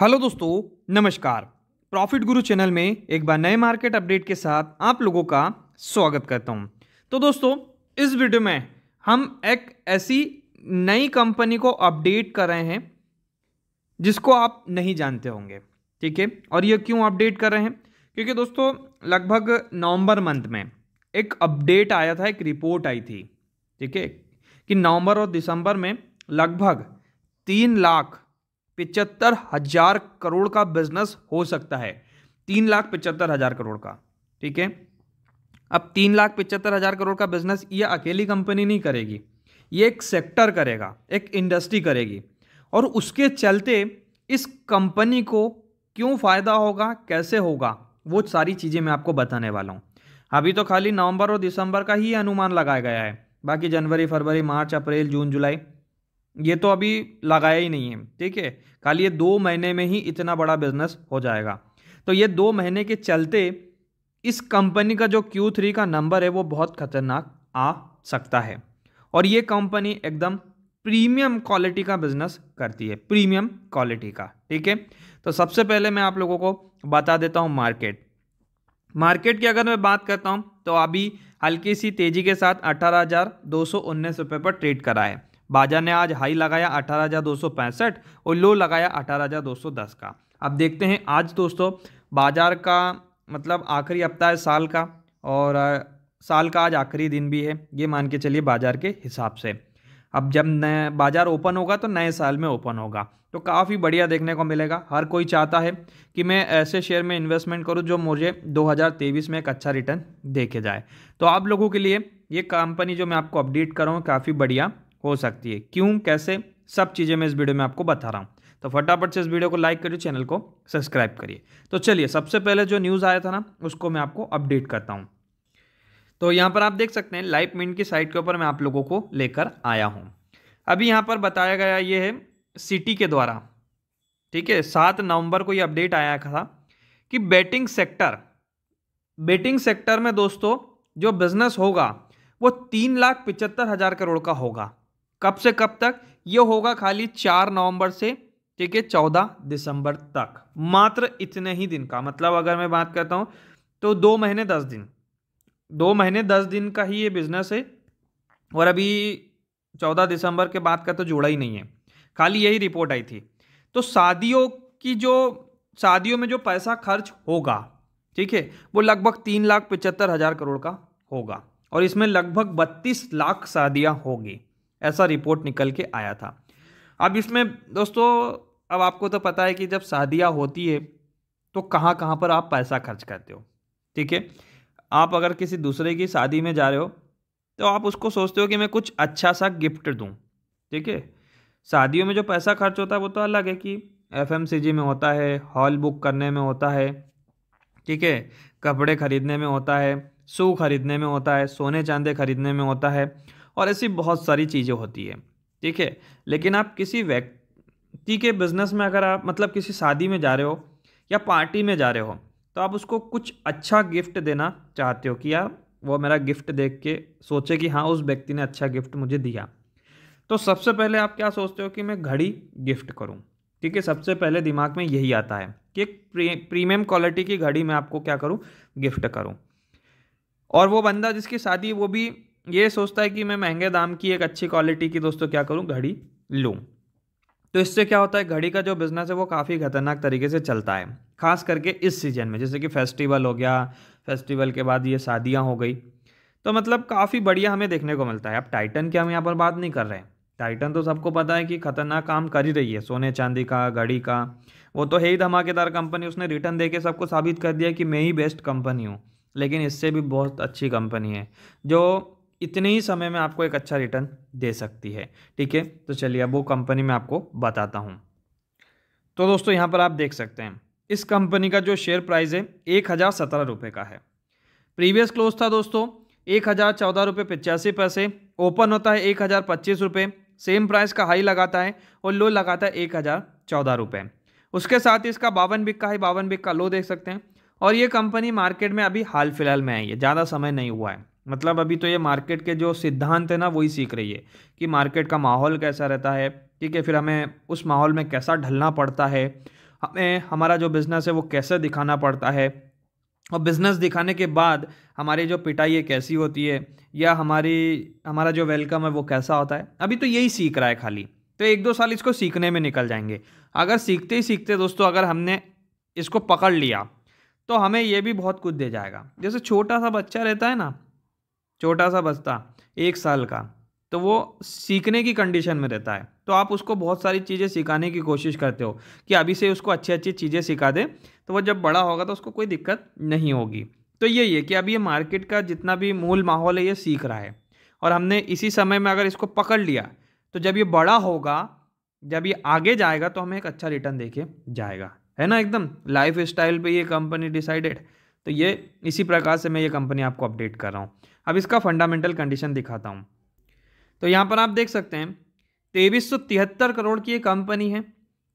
hello दोस्तों नमस्कार profit गुरु चैनल में एक बार नए मार्केट अपडेट के साथ आप लोगों का स्वागत करता हूं तो दोस्तों इस वीडियो में हम एक ऐसी नई कंपनी को अपडेट कर रहे हैं जिसको आप नहीं जानते होंगे ठीक है और ये क्यों अपडेट कर रहे हैं क्योंकि दोस्तों लगभग नवंबर मंथ में एक अपडेट आया था एक रिपोर्ट आई थी ठीक है कि नवंबर और दिसंबर में लगभग तीन लाख पिचहत्तर हजार करोड़ का बिजनेस हो सकता है तीन लाख पिचहत्तर हजार करोड़ का ठीक है अब तीन लाख पिचहत्तर हजार करोड़ का बिजनेस ये अकेली कंपनी नहीं करेगी ये एक सेक्टर करेगा एक इंडस्ट्री करेगी और उसके चलते इस कंपनी को क्यों फ़ायदा होगा कैसे होगा वो सारी चीज़ें मैं आपको बताने वाला हूँ अभी तो खाली नवंबर और दिसंबर का ही अनुमान लगाया गया है बाकी जनवरी फरवरी मार्च अप्रैल जून जुलाई ये तो अभी लगाया ही नहीं है ठीक है खाली ये दो महीने में ही इतना बड़ा बिजनेस हो जाएगा तो ये दो महीने के चलते इस कंपनी का जो क्यू थ्री का नंबर है वो बहुत खतरनाक आ सकता है और ये कंपनी एकदम प्रीमियम क्वालिटी का बिजनेस करती है प्रीमियम क्वालिटी का ठीक है तो सबसे पहले मैं आप लोगों को बता देता हूँ मार्केट मार्केट की अगर मैं बात करता हूँ तो अभी हल्की सी तेजी के साथ अठारह हज़ार दो सौ उन्नीस रुपये पर ट्रेड करा है बाजार ने आज हाई लगाया अठारह और लो लगाया अठारह का अब देखते हैं आज दोस्तों बाजार का मतलब आखिरी हफ्ता है साल का और साल का आज आखिरी दिन भी है ये मान के चलिए बाजार के हिसाब से अब जब नया बाज़ार ओपन होगा तो नए साल में ओपन होगा तो काफ़ी बढ़िया देखने को मिलेगा हर कोई चाहता है कि मैं ऐसे शेयर में इन्वेस्टमेंट करूं जो मुझे 2023 में एक अच्छा रिटर्न देके जाए तो आप लोगों के लिए ये कंपनी जो मैं आपको अपडेट कर रहा हूँ काफ़ी बढ़िया हो सकती है क्यों कैसे सब चीज़ें मैं इस वीडियो में आपको बता रहा हूँ तो फटाफट से इस वीडियो को लाइक करिए चैनल को सब्सक्राइब करिए तो चलिए सबसे पहले जो न्यूज़ आया था ना उसको मैं आपको अपडेट करता हूँ तो यहाँ पर आप देख सकते हैं लाइफ मिंट की साइट के ऊपर मैं आप लोगों को लेकर आया हूँ अभी यहाँ पर बताया गया ये है सिटी के द्वारा ठीक है सात नवंबर को ये अपडेट आया था कि बेटिंग सेक्टर बेटिंग सेक्टर में दोस्तों जो बिजनेस होगा वो तीन लाख पिचहत्तर हज़ार करोड़ का होगा कब से कब तक ये होगा खाली चार नवंबर से ठीक है चौदह दिसंबर तक मात्र इतने ही दिन का मतलब अगर मैं बात करता हूँ तो दो महीने दस दिन दो महीने दस दिन का ही ये बिजनेस है और अभी चौदह दिसंबर के बाद का तो जुड़ा ही नहीं है खाली यही रिपोर्ट आई थी तो शादियों की जो शादियों में जो पैसा खर्च होगा ठीक है वो लगभग तीन लाख पचहत्तर हज़ार करोड़ का होगा और इसमें लगभग बत्तीस लाख शादियाँ होगी ऐसा रिपोर्ट निकल के आया था अब इसमें दोस्तों अब आपको तो पता है कि जब शादियाँ होती है तो कहाँ कहाँ पर आप पैसा खर्च करते हो ठीक है आप अगर किसी दूसरे की शादी में जा रहे हो तो आप उसको सोचते हो कि मैं कुछ अच्छा सा गिफ्ट दूँ ठीक है शादियों में जो पैसा खर्च होता है वो तो अलग है कि एफ में होता है हॉल बुक करने में होता है ठीक है कपड़े खरीदने में होता है शू खरीदने में होता है सोने चांदी खरीदने में होता है और ऐसी बहुत सारी चीज़ें होती है ठीक है लेकिन आप किसी व्यक्ति के बिजनेस में अगर आप मतलब किसी शादी में जा रहे हो या पार्टी में जा रहे हो तो आप उसको कुछ अच्छा गिफ्ट देना चाहते हो कि यार वो मेरा गिफ्ट देख के सोचे कि हाँ उस व्यक्ति ने अच्छा गिफ्ट मुझे दिया तो सबसे पहले आप क्या सोचते हो कि मैं घड़ी गिफ्ट करूँ ठीक है सबसे पहले दिमाग में यही आता है कि एक प्रीमियम क्वालिटी की घड़ी मैं आपको क्या करूँ गिफ्ट करूँ और वो बंदा जिसकी शादी वो भी ये सोचता है कि मैं महंगे दाम की एक अच्छी क्वालिटी की दोस्तों क्या करूँ घड़ी लूँ तो इससे क्या होता है घड़ी का जो बिज़नेस है वो काफ़ी खतरनाक तरीके से चलता है खास करके इस सीज़न में जैसे कि फेस्टिवल हो गया फेस्टिवल के बाद ये शादियाँ हो गई तो मतलब काफ़ी बढ़िया हमें देखने को मिलता है अब टाइटन की हम यहाँ पर बात नहीं कर रहे हैं टाइटन तो सबको पता है कि खतरनाक काम कर ही रही है सोने चांदी का घड़ी का वो तो है ही धमाकेदार कंपनी उसने रिटर्न दे के सबको साबित कर दिया कि मैं ही बेस्ट कंपनी हूँ लेकिन इससे भी बहुत अच्छी कंपनी है जो इतने ही समय में आपको एक अच्छा रिटर्न दे सकती है ठीक है तो चलिए अब वो कंपनी मैं आपको बताता हूँ तो दोस्तों यहाँ पर आप देख सकते हैं इस कंपनी का जो शेयर प्राइस है एक हज़ार सत्रह रुपये का है प्रीवियस क्लोज था दोस्तों एक हज़ार चौदह रुपये पचासी पैसे ओपन होता है एक हज़ार पच्चीस रुपये सेम प्राइस का हाई लगाता है और लो लगाता है एक हज़ार चौदह रुपये उसके साथ इसका बावन बिक का है बावन बिक का लो देख सकते हैं और ये कंपनी मार्केट में अभी हाल फिलहाल में आई है ज़्यादा समय नहीं हुआ है मतलब अभी तो ये मार्केट के जो सिद्धांत है ना वही सीख रही है कि मार्केट का माहौल कैसा रहता है ठीक है फिर हमें उस माहौल में कैसा ढलना पड़ता है हमें हमारा जो बिज़नेस है वो कैसे दिखाना पड़ता है और बिज़नेस दिखाने के बाद हमारी जो पिटाई है कैसी होती है या हमारी हमारा जो वेलकम है वो कैसा होता है अभी तो यही सीख रहा है खाली तो एक दो साल इसको सीखने में निकल जाएंगे अगर सीखते ही सीखते दोस्तों अगर हमने इसको पकड़ लिया तो हमें ये भी बहुत कुछ दे जाएगा जैसे छोटा सा बच्चा रहता है ना छोटा सा बचता एक साल का तो वो सीखने की कंडीशन में रहता है तो आप उसको बहुत सारी चीज़ें सिखाने की कोशिश करते हो कि अभी से उसको अच्छी अच्छी चीज़ें सिखा दें तो वो जब बड़ा होगा तो उसको कोई दिक्कत नहीं होगी तो यही है कि अब ये मार्केट का जितना भी मूल माहौल है ये सीख रहा है और हमने इसी समय में अगर इसको पकड़ लिया तो जब ये बड़ा होगा जब ये आगे जाएगा तो हमें एक अच्छा रिटर्न देके जाएगा है ना एकदम लाइफ स्टाइल पर ये कंपनी डिसाइडेड तो ये इसी प्रकार से मैं ये कंपनी आपको अपडेट कर रहा हूँ अब इसका फंडामेंटल कंडीशन दिखाता हूँ तो यहाँ पर आप देख सकते हैं तेईस करोड़ की ये कंपनी है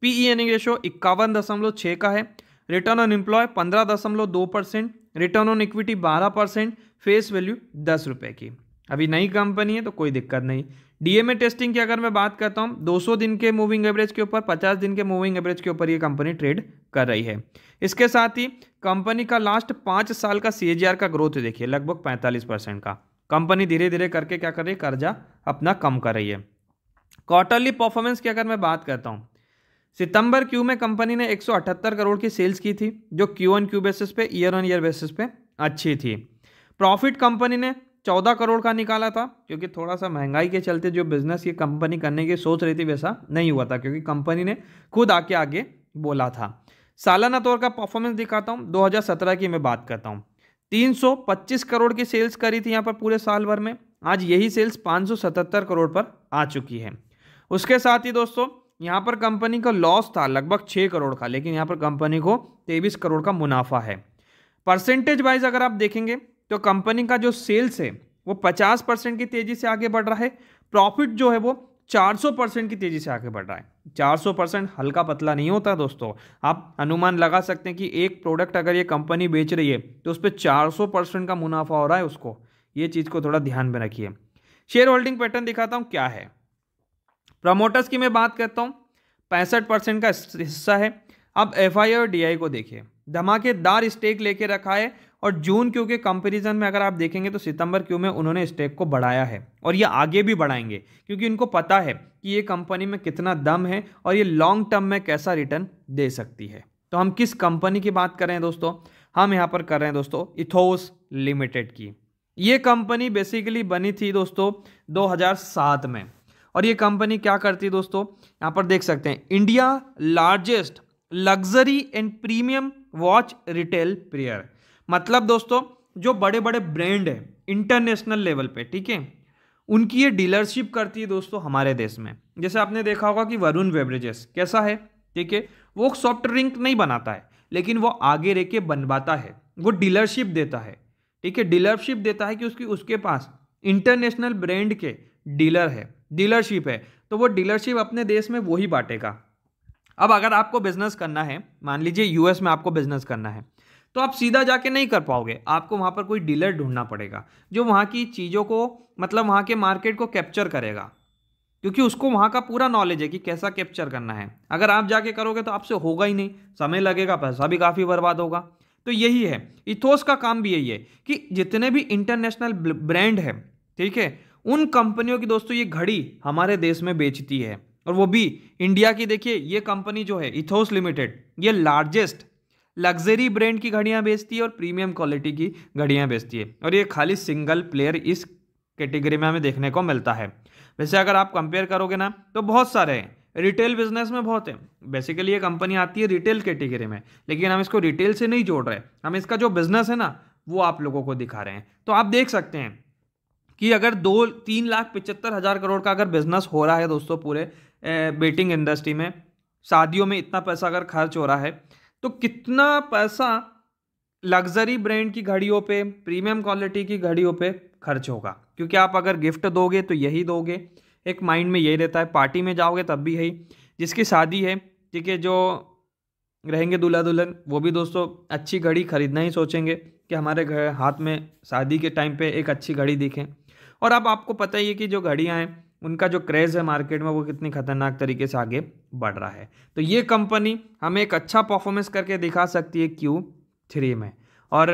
पी ई एन रेशो इक्यावन दशमलव छः का है रिटर्न ऑन एम्प्लॉय पंद्रह दशमलव दो परसेंट रिटर्न ऑन इक्विटी बारह परसेंट फेस वैल्यू दस रुपये की अभी नई कंपनी है तो कोई दिक्कत नहीं डीएमए टेस्टिंग की अगर मैं बात करता हूँ 200 दिन के मूविंग एवरेज के ऊपर 50 दिन के मूविंग एवरेज के ऊपर ये कंपनी ट्रेड कर रही है इसके साथ ही कंपनी का लास्ट पाँच साल का सी का ग्रोथ देखिए लगभग पैंतालीस परसेंट का कंपनी धीरे धीरे करके क्या कर रही है कर्जा अपना कम कर रही है क्वार्टरली परफॉर्मेंस की अगर मैं बात करता हूँ सितंबर क्यू में कंपनी ने 178 करोड़ की सेल्स की थी जो क्यू ऑन क्यू बेसिस पे ईयर ऑन ईयर बेसिस पे अच्छी थी प्रॉफिट कंपनी ने 14 करोड़ का निकाला था क्योंकि थोड़ा सा महंगाई के चलते जो बिजनेस ये कंपनी करने की सोच रही थी वैसा नहीं हुआ था क्योंकि कंपनी ने खुद आके आगे बोला था सालाना तौर का परफॉर्मेंस दिखाता हूँ 2017 की मैं बात करता हूँ 325 करोड़ की सेल्स करी थी यहाँ पर पूरे साल भर में आज यही सेल्स 577 करोड़ पर आ चुकी है उसके साथ ही दोस्तों यहाँ पर कंपनी का लॉस था लगभग छः करोड़ का लेकिन यहाँ पर कंपनी को तेईस करोड़ का मुनाफा है परसेंटेज वाइज अगर आप देखेंगे तो कंपनी का जो सेल्स है वो पचास परसेंट की तेज़ी से आगे बढ़ रहा है प्रॉफिट जो है वो 400 परसेंट की तेज़ी से आगे बढ़ रहा है 400 परसेंट हल्का पतला नहीं होता दोस्तों आप अनुमान लगा सकते हैं कि एक प्रोडक्ट अगर ये कंपनी बेच रही है तो उस पर चार परसेंट का मुनाफा हो रहा है उसको ये चीज़ को थोड़ा ध्यान में रखिए शेयर होल्डिंग पैटर्न दिखाता हूँ क्या है प्रमोटर्स की मैं बात करता हूँ पैंसठ परसेंट का हिस्सा है अब एफ और डी को देखिए धमाकेदार स्टेक लेके रखा है और जून क्यू के कंपेरिजन में अगर आप देखेंगे तो सितंबर क्यू में उन्होंने स्टेक को बढ़ाया है और ये आगे भी बढ़ाएंगे क्योंकि इनको पता है कि ये कंपनी में कितना दम है और ये लॉन्ग टर्म में कैसा रिटर्न दे सकती है तो हम किस कंपनी की बात कर रहे हैं दोस्तों हम यहाँ पर कर रहे हैं दोस्तों इथोस लिमिटेड की ये कंपनी बेसिकली बनी थी दोस्तों दो में और ये कंपनी क्या करती है दोस्तों यहाँ पर देख सकते हैं India largest luxury and premium watch retail player मतलब दोस्तों जो बड़े बड़े ब्रांड है इंटरनेशनल लेवल पे ठीक है उनकी ये डीलरशिप करती है दोस्तों हमारे देश में जैसे आपने देखा होगा कि वरुण बेवरेजेस कैसा है ठीक है वो सॉफ्ट ड्रिंक नहीं बनाता है लेकिन वो आगे रह के बनवाता है वो डीलरशिप देता है ठीक है डीलरशिप देता है कि उसकी उसके पास इंटरनेशनल ब्रांड के डीलर है डीलरशिप है तो वो डीलरशिप अपने देश में वही बांटेगा अब अगर आपको बिजनेस करना है मान लीजिए यूएस में आपको बिजनेस करना है तो आप सीधा जाके नहीं कर पाओगे आपको वहाँ पर कोई डीलर ढूंढना पड़ेगा जो वहाँ की चीज़ों को मतलब वहाँ के मार्केट को कैप्चर करेगा क्योंकि उसको वहाँ का पूरा नॉलेज है कि कैसा कैप्चर करना है अगर आप जाके करोगे तो आपसे होगा ही नहीं समय लगेगा पैसा भी काफ़ी बर्बाद होगा तो यही है इथोस का काम भी यही है कि जितने भी इंटरनेशनल ब्रांड है ठीक है उन कंपनियों की दोस्तों ये घड़ी हमारे देश में बेचती है और वो भी इंडिया की देखिए ये कंपनी जो है इथोस लिमिटेड ये लार्जेस्ट लग्जरी ब्रांड की घड़ियाँ बेचती है और प्रीमियम क्वालिटी की घड़ियाँ बेचती है और ये खाली सिंगल प्लेयर इस कैटेगरी में हमें देखने को मिलता है वैसे अगर आप कंपेयर करोगे ना तो बहुत सारे हैं रिटेल बिजनेस में बहुत है बेसिकली ये कंपनी आती है रिटेल कैटेगरी में लेकिन हम इसको रिटेल से नहीं जोड़ रहे हम इसका जो बिजनेस है ना वो आप लोगों को दिखा रहे हैं तो आप देख सकते हैं कि अगर दो तीन लाख पिचहत्तर हज़ार करोड़ का अगर बिजनेस हो रहा है दोस्तों पूरे बेटिंग इंडस्ट्री में शादियों में इतना पैसा अगर खर्च हो रहा है तो कितना पैसा लग्जरी ब्रांड की घड़ियों पे प्रीमियम क्वालिटी की घड़ियों पे खर्च होगा क्योंकि आप अगर गिफ्ट दोगे तो यही दोगे एक माइंड में यही रहता है पार्टी में जाओगे तब भी यही जिसकी शादी है ठीक है जो रहेंगे दूल्हा दुल्हन वो भी दोस्तों अच्छी घड़ी खरीदना ही सोचेंगे कि हमारे घर हाथ में शादी के टाइम पे एक अच्छी घड़ी दिखे और अब आपको पता ही है कि जो घड़ियाँ हैं उनका जो क्रेज़ है मार्केट में वो कितनी खतरनाक तरीके से आगे बढ़ रहा है तो ये कंपनी हमें एक अच्छा परफॉर्मेंस करके दिखा सकती है क्यू थ्री में और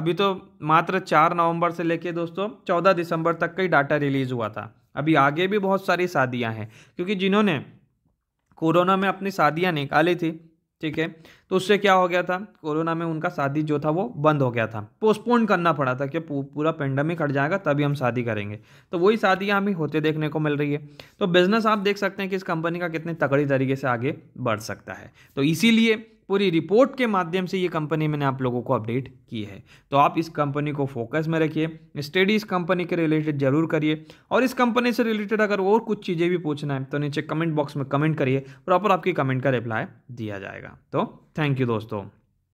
अभी तो मात्र चार नवंबर से लेके दोस्तों चौदह दिसंबर तक का ही डाटा रिलीज़ हुआ था अभी आगे भी बहुत सारी शादियाँ हैं क्योंकि जिन्होंने कोरोना में अपनी शादियाँ निकाली थी ठीक है तो उससे क्या हो गया था कोरोना में उनका शादी जो था वो बंद हो गया था पोस्टपोन करना पड़ा था कि पूरा पेंडेमिक हट जाएगा तभी हम शादी करेंगे तो वही शादियाँ हमें होते देखने को मिल रही है तो बिज़नेस आप देख सकते हैं कि इस कंपनी का कितने तगड़ी तरीके से आगे बढ़ सकता है तो इसीलिए पूरी रिपोर्ट के माध्यम से ये कंपनी मैंने आप लोगों को अपडेट की है तो आप इस कंपनी को फोकस में रखिए स्टडी इस कंपनी के रिलेटेड जरूर करिए और इस कंपनी से रिलेटेड अगर और कुछ चीज़ें भी पूछना है तो नीचे कमेंट बॉक्स में कमेंट करिए प्रॉपर आपकी कमेंट का रिप्लाई दिया जाएगा तो थैंक यू दोस्तों